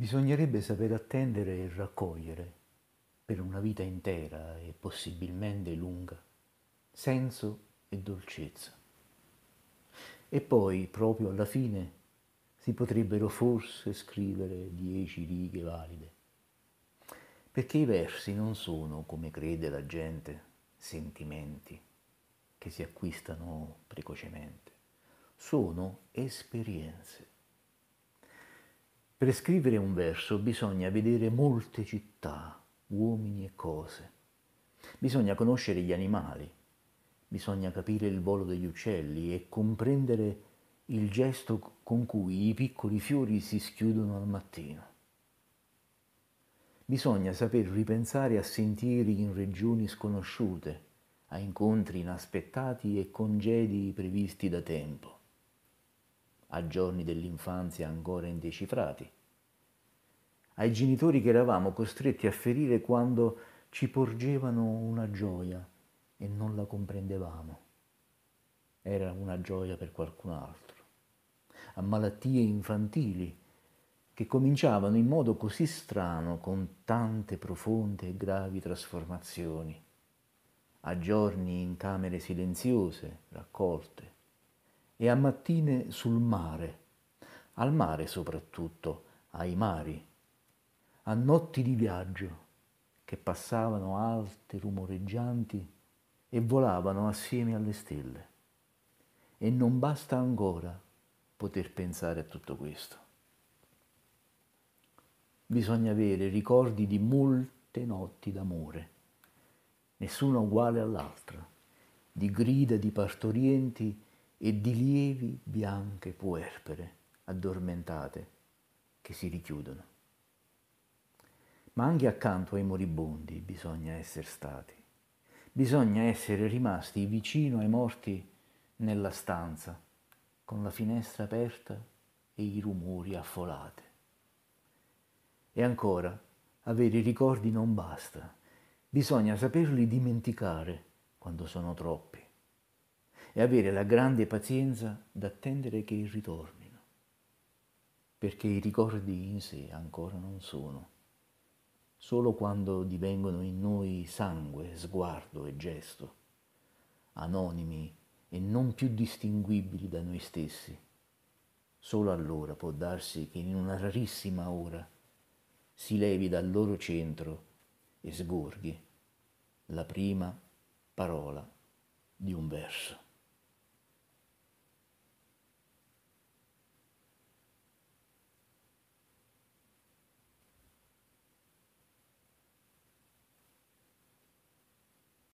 Bisognerebbe saper attendere e raccogliere, per una vita intera e possibilmente lunga, senso e dolcezza. E poi, proprio alla fine, si potrebbero forse scrivere dieci righe valide, perché i versi non sono, come crede la gente, sentimenti che si acquistano precocemente, sono esperienze. Per scrivere un verso bisogna vedere molte città, uomini e cose. Bisogna conoscere gli animali, bisogna capire il volo degli uccelli e comprendere il gesto con cui i piccoli fiori si schiudono al mattino. Bisogna saper ripensare a sentieri in regioni sconosciute, a incontri inaspettati e congedi previsti da tempo a giorni dell'infanzia ancora indecifrati, ai genitori che eravamo costretti a ferire quando ci porgevano una gioia e non la comprendevamo. Era una gioia per qualcun altro, a malattie infantili che cominciavano in modo così strano con tante profonde e gravi trasformazioni, a giorni in camere silenziose, raccolte, e a mattine sul mare, al mare soprattutto, ai mari, a notti di viaggio che passavano alte, rumoreggianti e volavano assieme alle stelle. E non basta ancora poter pensare a tutto questo. Bisogna avere ricordi di molte notti d'amore, nessuna uguale all'altra, di grida di partorienti e di lievi bianche puerpere addormentate che si richiudono. Ma anche accanto ai moribondi bisogna essere stati, bisogna essere rimasti vicino ai morti nella stanza, con la finestra aperta e i rumori affolate. E ancora, avere i ricordi non basta, bisogna saperli dimenticare quando sono troppi e avere la grande pazienza d'attendere che ritornino, perché i ricordi in sé ancora non sono. Solo quando divengono in noi sangue, sguardo e gesto, anonimi e non più distinguibili da noi stessi, solo allora può darsi che in una rarissima ora si levi dal loro centro e sgorghi la prima parola di un verso.